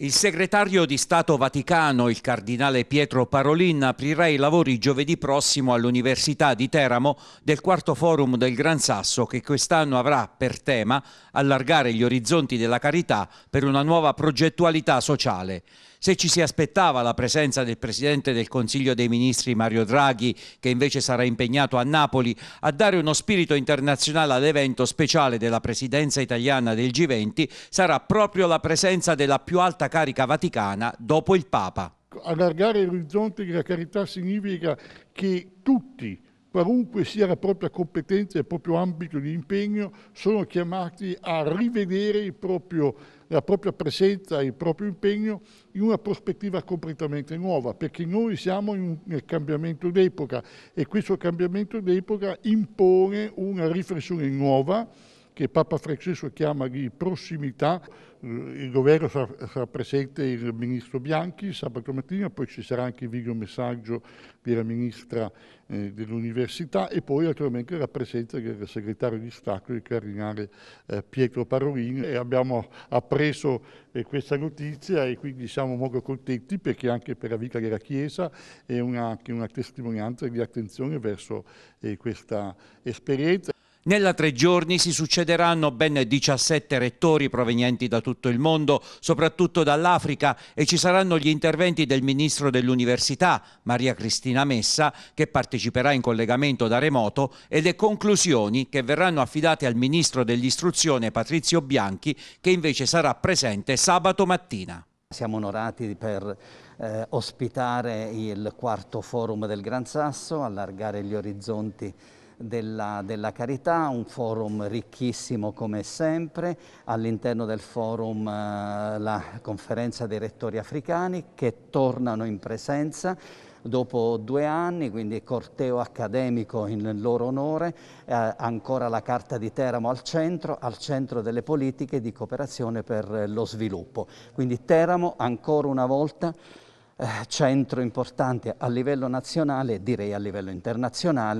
Il segretario di Stato Vaticano, il cardinale Pietro Parolin, aprirà i lavori giovedì prossimo all'Università di Teramo del quarto forum del Gran Sasso che quest'anno avrà per tema allargare gli orizzonti della carità per una nuova progettualità sociale se ci si aspettava la presenza del Presidente del Consiglio dei Ministri Mario Draghi, che invece sarà impegnato a Napoli a dare uno spirito internazionale all'evento speciale della Presidenza italiana del G20, sarà proprio la presenza della più alta carica vaticana dopo il Papa. Allargare gli orizzonti della carità significa che tutti qualunque sia la propria competenza e il proprio ambito di impegno, sono chiamati a rivedere proprio, la propria presenza e il proprio impegno in una prospettiva completamente nuova, perché noi siamo in un cambiamento d'epoca e questo cambiamento d'epoca impone una riflessione nuova che Papa Francesco chiama di prossimità, eh, il governo sarà, sarà presente il ministro Bianchi sabato mattina, poi ci sarà anche il videomessaggio della ministra eh, dell'università e poi naturalmente la presenza del segretario di Stato, il cardinale eh, Pietro Parolini e abbiamo appreso eh, questa notizia e quindi siamo molto contenti perché anche per la vita della Chiesa è una, anche una testimonianza di attenzione verso eh, questa esperienza. Nella tre giorni si succederanno ben 17 rettori provenienti da tutto il mondo, soprattutto dall'Africa, e ci saranno gli interventi del ministro dell'Università, Maria Cristina Messa, che parteciperà in collegamento da remoto, e le conclusioni che verranno affidate al ministro dell'Istruzione, Patrizio Bianchi, che invece sarà presente sabato mattina. Siamo onorati per eh, ospitare il quarto forum del Gran Sasso, allargare gli orizzonti della, della Carità, un forum ricchissimo come sempre, all'interno del forum eh, la conferenza dei rettori africani che tornano in presenza dopo due anni, quindi corteo accademico in loro onore, eh, ancora la Carta di Teramo al centro, al centro delle politiche di cooperazione per lo sviluppo. Quindi Teramo ancora una volta eh, centro importante a livello nazionale direi a livello internazionale.